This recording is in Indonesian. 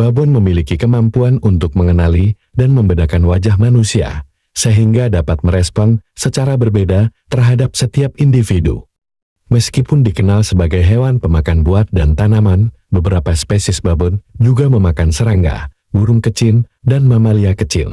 babon memiliki kemampuan untuk mengenali dan membedakan wajah manusia, sehingga dapat merespon secara berbeda terhadap setiap individu. Meskipun dikenal sebagai hewan pemakan buah dan tanaman, beberapa spesies babon juga memakan serangga, burung kecil, dan mamalia kecil.